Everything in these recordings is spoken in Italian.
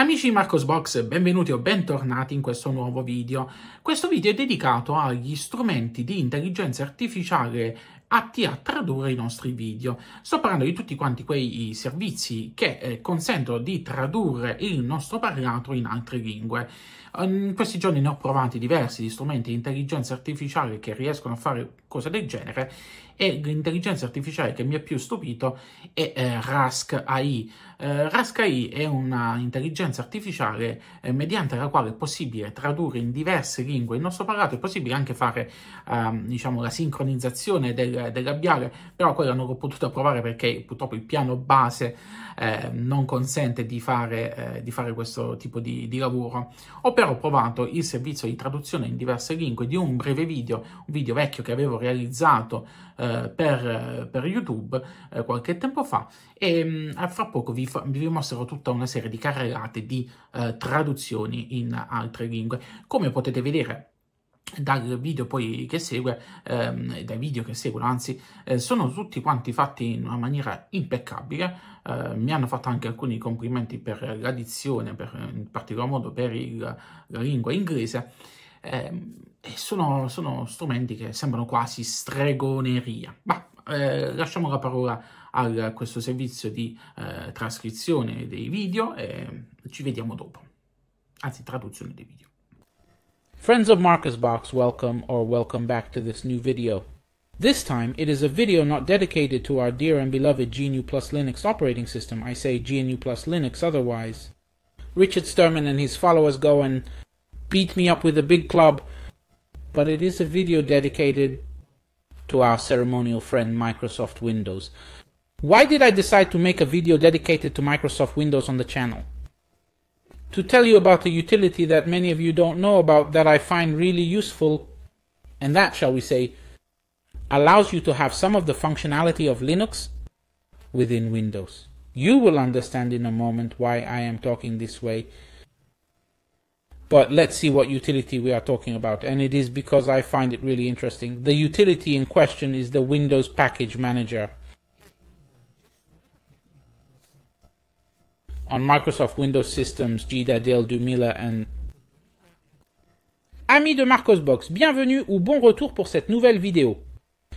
Amici di Marcosbox, benvenuti o bentornati in questo nuovo video. Questo video è dedicato agli strumenti di intelligenza artificiale atti a tradurre i nostri video. Sto parlando di tutti quanti quei servizi che eh, consentono di tradurre il nostro parlato in altre lingue. In questi giorni ne ho provati diversi di strumenti di intelligenza artificiale che riescono a fare cose del genere e l'intelligenza artificiale che mi ha più stupito è eh, Rask AI. Eh, Rask AI è un'intelligenza artificiale eh, mediante la quale è possibile tradurre in diverse lingue il nostro parlato, è possibile anche fare ehm, diciamo, la sincronizzazione del del, del però quello non l'ho potuto provare perché purtroppo il piano base eh, non consente di fare, eh, di fare questo tipo di, di, lavoro. Ho però provato il servizio di traduzione in diverse lingue di un breve video, un video vecchio che avevo realizzato eh, per, per, YouTube eh, qualche tempo fa e mm, fra poco vi, vi, mostrerò tutta una serie di carrellate di eh, traduzioni in altre lingue. Come potete vedere dal video poi che segue, ehm, dai video che seguono, anzi, eh, sono tutti quanti fatti in una maniera impeccabile. Eh, mi hanno fatto anche alcuni complimenti per l'addizione, per, in particolar modo per il, la lingua inglese. Eh, e sono, sono, strumenti che sembrano quasi stregoneria. Ma eh, lasciamo la parola a questo servizio di eh, trascrizione dei video e ci vediamo dopo. Anzi, traduzione dei video. Friends of Marcus Box welcome or welcome back to this new video. This time it is a video not dedicated to our dear and beloved GNU plus Linux operating system, I say GNU plus Linux otherwise. Richard Sturman and his followers go and beat me up with a big club, but it is a video dedicated to our ceremonial friend Microsoft Windows. Why did I decide to make a video dedicated to Microsoft Windows on the channel? to tell you about a utility that many of you don't know about that I find really useful, and that, shall we say, allows you to have some of the functionality of Linux within Windows. You will understand in a moment why I am talking this way, but let's see what utility we are talking about, and it is because I find it really interesting. The utility in question is the Windows Package Manager. on Microsoft Windows Systems, G. Dale Dumila and Amis de Box, bienvenue ou bon retour pour cette nouvelle vidéo.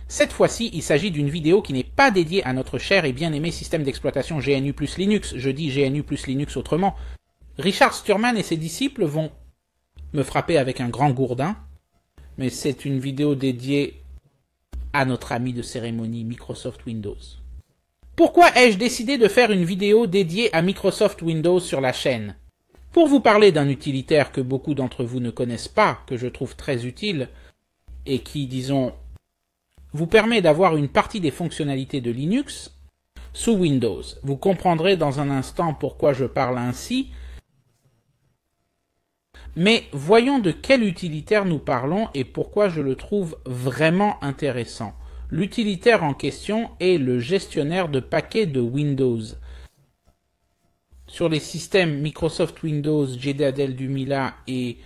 Cette fois-ci, il s'agit d'une vidéo qui n'est pas dédiée à notre cher et bien-aimé système d'exploitation GNU plus Linux, je dis GNU plus Linux autrement. Richard Sturman et ses disciples vont me frapper avec un grand gourdin, mais c'est une vidéo dédiée à notre ami de cérémonie Microsoft Windows. Pourquoi ai-je décidé de faire une vidéo dédiée à Microsoft Windows sur la chaîne Pour vous parler d'un utilitaire que beaucoup d'entre vous ne connaissent pas, que je trouve très utile, et qui, disons, vous permet d'avoir une partie des fonctionnalités de Linux sous Windows. Vous comprendrez dans un instant pourquoi je parle ainsi, mais voyons de quel utilitaire nous parlons et pourquoi je le trouve vraiment intéressant. L'utilitaire en question est le gestionnaire de paquets de Windows. Sur les systèmes Microsoft Windows, du Mila et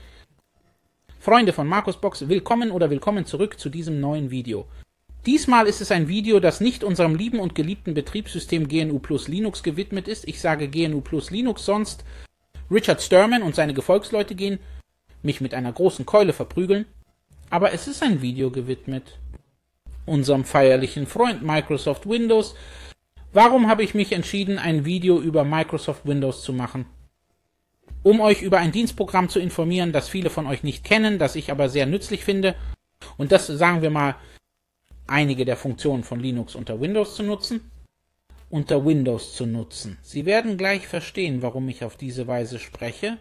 Freunde von Markusbox, willkommen oder willkommen zurück zu diesem neuen Video. Diesmal ist es ein Video, das nicht unserem lieben und geliebten Betriebssystem GNU Plus Linux gewidmet ist. Ich sage GNU Plus Linux, sonst Richard Sturman und seine Gefolgsleute gehen mich mit einer großen Keule verprügeln. Aber es ist ein Video gewidmet unserem feierlichen Freund Microsoft Windows. Warum habe ich mich entschieden, ein Video über Microsoft Windows zu machen? Um euch über ein Dienstprogramm zu informieren, das viele von euch nicht kennen, das ich aber sehr nützlich finde und das, sagen wir mal, einige der Funktionen von Linux unter Windows zu nutzen, unter Windows zu nutzen. Sie werden gleich verstehen, warum ich auf diese Weise spreche.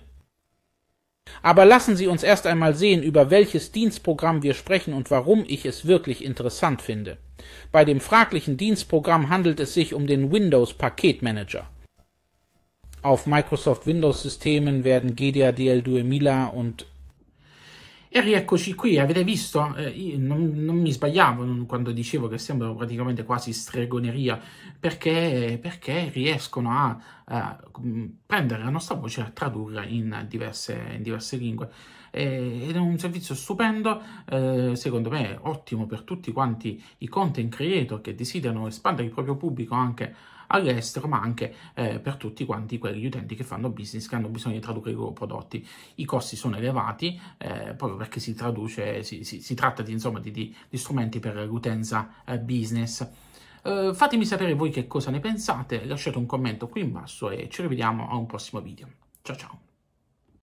Aber lassen Sie uns erst einmal sehen, über welches Dienstprogramm wir sprechen und warum ich es wirklich interessant finde. Bei dem fraglichen Dienstprogramm handelt es sich um den Windows Paketmanager. Auf Microsoft Windows Systemen werden GDADL Duemila und E rieccoci qui, avete visto? Eh, non, non, mi sbagliavo quando dicevo che sembra praticamente quasi stregoneria, perché, perché riescono a, a, mm, prendere la nostra voce e a tradurla in diverse, in diverse lingue. ed è un servizio stupendo, eh, secondo me ottimo per tutti quanti i content creator che desiderano espandere il proprio pubblico anche a all'estero, ma anche eh, per tutti quanti quegli utenti che fanno business, che hanno bisogno di tradurre i loro prodotti. I costi sono elevati, eh, proprio perché si traduce, si, si, si tratta di, insomma, di, di, di, strumenti per l'utenza eh, business. Eh, fatemi sapere voi che cosa ne pensate, lasciate un commento qui in basso e ci rivediamo a un prossimo video. Ciao ciao!